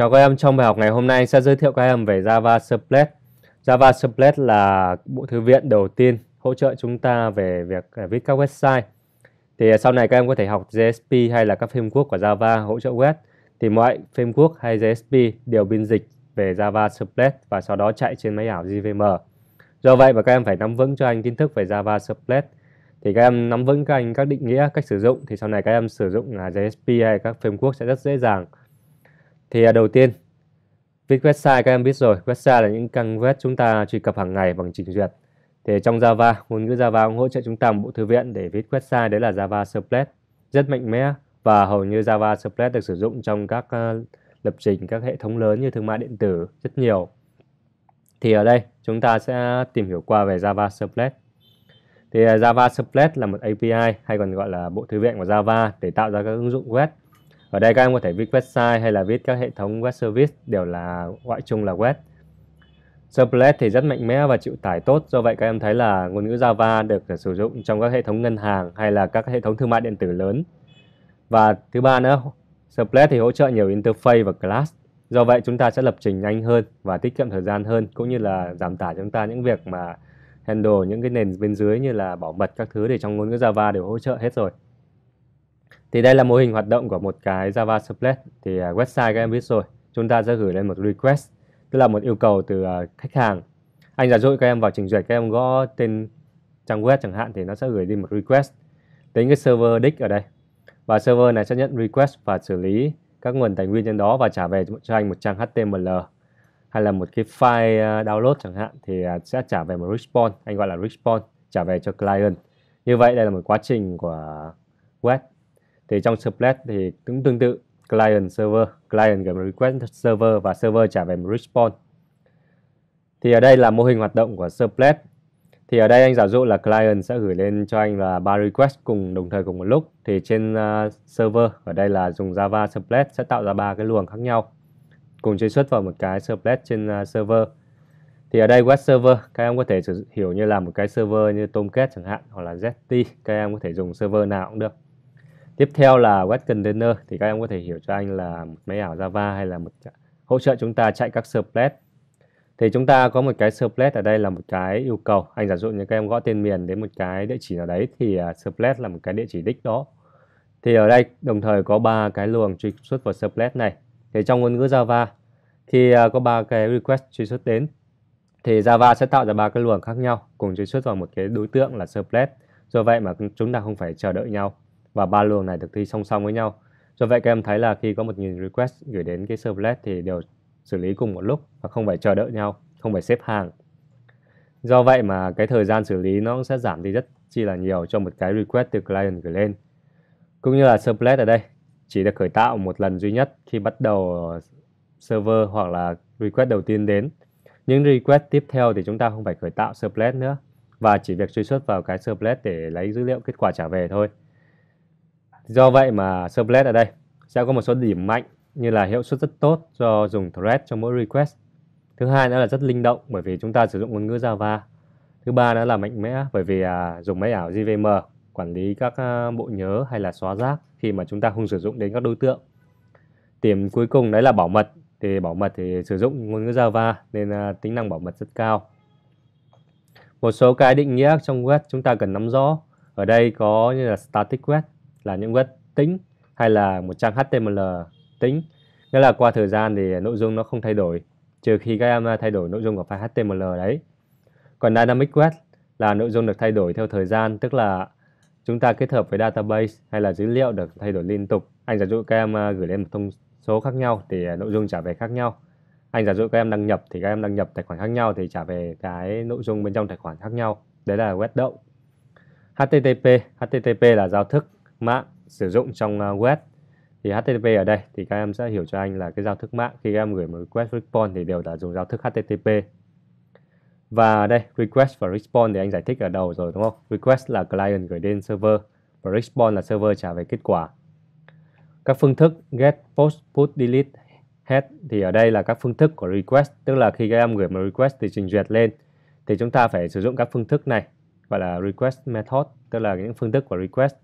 Chào các em, trong bài học ngày hôm nay sẽ giới thiệu các em về Java Supplet. Java Supplet là bộ thư viện đầu tiên hỗ trợ chúng ta về việc à, viết các website. Thì à, sau này các em có thể học JSP hay là các framework của Java hỗ trợ web. Thì mọi framework hay JSP đều biên dịch về Java Supplet và sau đó chạy trên máy ảo JVM. Do vậy mà các em phải nắm vững cho anh kiến thức về Java Supplet. Thì các em nắm vững các anh các định nghĩa, cách sử dụng thì sau này các em sử dụng à, JSP hay các framework sẽ rất dễ dàng thì à, đầu tiên, viết website các em biết rồi. Website là những căn web chúng ta truy cập hàng ngày bằng trình duyệt. Thì trong Java, ngôn ngữ Java cũng hỗ trợ chúng ta một bộ thư viện để viết website, đấy là Java Servlet. Rất mạnh mẽ và hầu như Java Servlet được sử dụng trong các uh, lập trình các hệ thống lớn như thương mại điện tử rất nhiều. Thì ở đây chúng ta sẽ tìm hiểu qua về Java Servlet. Thì à, Java Servlet là một API hay còn gọi là bộ thư viện của Java để tạo ra các ứng dụng web ở đây các em có thể viết website hay là viết các hệ thống web service đều là gọi chung là web. Servlet thì rất mạnh mẽ và chịu tải tốt, do vậy các em thấy là ngôn ngữ Java được sử dụng trong các hệ thống ngân hàng hay là các hệ thống thương mại điện tử lớn. Và thứ ba nữa, Servlet thì hỗ trợ nhiều interface và class. Do vậy chúng ta sẽ lập trình nhanh hơn và tiết kiệm thời gian hơn cũng như là giảm tải chúng ta những việc mà handle những cái nền bên dưới như là bảo mật các thứ để trong ngôn ngữ Java đều hỗ trợ hết rồi. Thì đây là mô hình hoạt động của một cái Java Supplet. Thì à, website các em biết rồi. Chúng ta sẽ gửi lên một request, tức là một yêu cầu từ à, khách hàng. Anh giả dụ các em vào trình duyệt, các em gõ tên trang web chẳng hạn thì nó sẽ gửi đi một request đến cái server đích ở đây. Và server này sẽ nhận request và xử lý các nguồn tài nguyên trên đó và trả về cho anh một trang HTML hay là một cái file à, download chẳng hạn thì sẽ trả về một response, anh gọi là response, trả về cho client. Như vậy đây là một quá trình của web thì trong Splat thì cũng tương tự client server client gửi một request server và server trả về một response thì ở đây là mô hình hoạt động của Splat thì ở đây anh giả dụ là client sẽ gửi lên cho anh là ba request cùng đồng thời cùng một lúc thì trên uh, server ở đây là dùng Java Splat sẽ tạo ra ba cái luồng khác nhau cùng truy xuất vào một cái Splat trên uh, server thì ở đây web server các em có thể hiểu như là một cái server như Tomcat chẳng hạn hoặc là ZT các em có thể dùng server nào cũng được Tiếp theo là web container thì các em có thể hiểu cho anh là một máy ảo Java hay là một hỗ trợ chúng ta chạy các servlet. Thì chúng ta có một cái servlet ở đây là một cái yêu cầu. Anh giả dụ như các em gõ tên miền đến một cái địa chỉ nào đấy thì à, servlet là một cái địa chỉ đích đó. Thì ở đây đồng thời có ba cái luồng truy xuất vào servlet này. Thì trong ngôn ngữ Java thì à, có ba cái request truy xuất đến thì Java sẽ tạo ra ba cái luồng khác nhau cùng truy xuất vào một cái đối tượng là servlet. Do vậy mà chúng ta không phải chờ đợi nhau và ba luồng này thực thi song song với nhau. Do vậy các em thấy là khi có một nghìn request gửi đến cái servlet thì đều xử lý cùng một lúc và không phải chờ đợi nhau, không phải xếp hàng. Do vậy mà cái thời gian xử lý nó sẽ giảm đi rất chi là nhiều cho một cái request từ client gửi lên. Cũng như là servlet ở đây chỉ được khởi tạo một lần duy nhất khi bắt đầu server hoặc là request đầu tiên đến. Những request tiếp theo thì chúng ta không phải khởi tạo servlet nữa và chỉ việc truy xuất vào cái servlet để lấy dữ liệu kết quả trả về thôi. Do vậy mà servlet ở đây sẽ có một số điểm mạnh như là hiệu suất rất tốt do dùng thread cho mỗi request. Thứ hai nữa là rất linh động bởi vì chúng ta sử dụng ngôn ngữ Java. Thứ ba nữa là mạnh mẽ bởi vì à, dùng máy ảo JVM quản lý các à, bộ nhớ hay là xóa rác khi mà chúng ta không sử dụng đến các đối tượng. Điểm cuối cùng đấy là bảo mật. Thì bảo mật thì sử dụng ngôn ngữ Java nên à, tính năng bảo mật rất cao. Một số cái định nghĩa trong web chúng ta cần nắm rõ. Ở đây có như là static web là những web tĩnh hay là một trang HTML tĩnh nghĩa là qua thời gian thì nội dung nó không thay đổi trừ khi các em à, thay đổi nội dung của file HTML đấy còn Dynamic Web là nội dung được thay đổi theo thời gian tức là chúng ta kết hợp với database hay là dữ liệu được thay đổi liên tục anh giả dụ các em à, gửi lên một thông số khác nhau thì à, nội dung trả về khác nhau anh giả dụ các em đăng nhập thì các em đăng nhập tài khoản khác nhau thì trả về cái nội dung bên trong tài khoản khác nhau đấy là web động http http là giao thức mạng sử dụng trong à, web thì HTTP ở đây thì các em sẽ hiểu cho anh là cái giao thức mạng khi các em gửi một request response thì đều là dùng giao thức HTTP và đây request và response thì anh giải thích ở đầu rồi đúng không request là client gửi đến server và response là server trả về kết quả các phương thức get post put delete head thì ở đây là các phương thức của request tức là khi các em gửi một request thì trình duyệt lên thì chúng ta phải sử dụng các phương thức này gọi là request method tức là những phương thức của request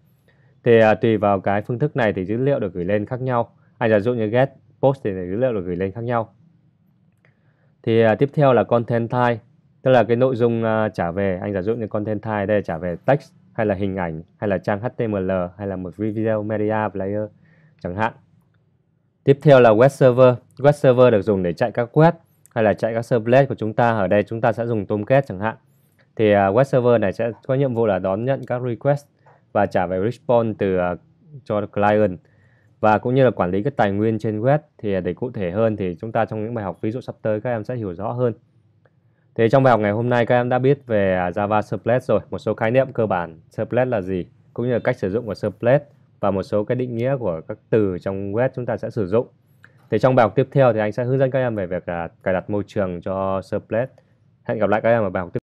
thì à, tùy vào cái phương thức này thì dữ liệu được gửi lên khác nhau hay à, giả dụ như get post thì dữ liệu được gửi lên khác nhau thì à, tiếp theo là content type tức là cái nội dung à, trả về anh giả dụ như content type đây là trả về text hay là hình ảnh hay là trang html hay là một video media player chẳng hạn tiếp theo là web server web server được dùng để chạy các web hay là chạy các servlet của chúng ta ở đây chúng ta sẽ dùng tomcat chẳng hạn thì uh, web server này sẽ có nhiệm vụ là đón nhận các request và trả về response từ à, cho client và cũng như là quản lý các tài nguyên trên web thì à, để cụ thể hơn thì chúng ta trong những bài học ví dụ sắp tới các em sẽ hiểu rõ hơn. Thế trong bài học ngày hôm nay các em đã biết về à, Java Servlet rồi, một số khái niệm cơ bản Servlet là gì, cũng như là cách sử dụng của Servlet và một số cái định nghĩa của các từ trong web chúng ta sẽ sử dụng. Thì trong bài học tiếp theo thì anh sẽ hướng dẫn các em về việc cài đặt môi trường cho Servlet. Hẹn gặp lại các em ở bài học tiếp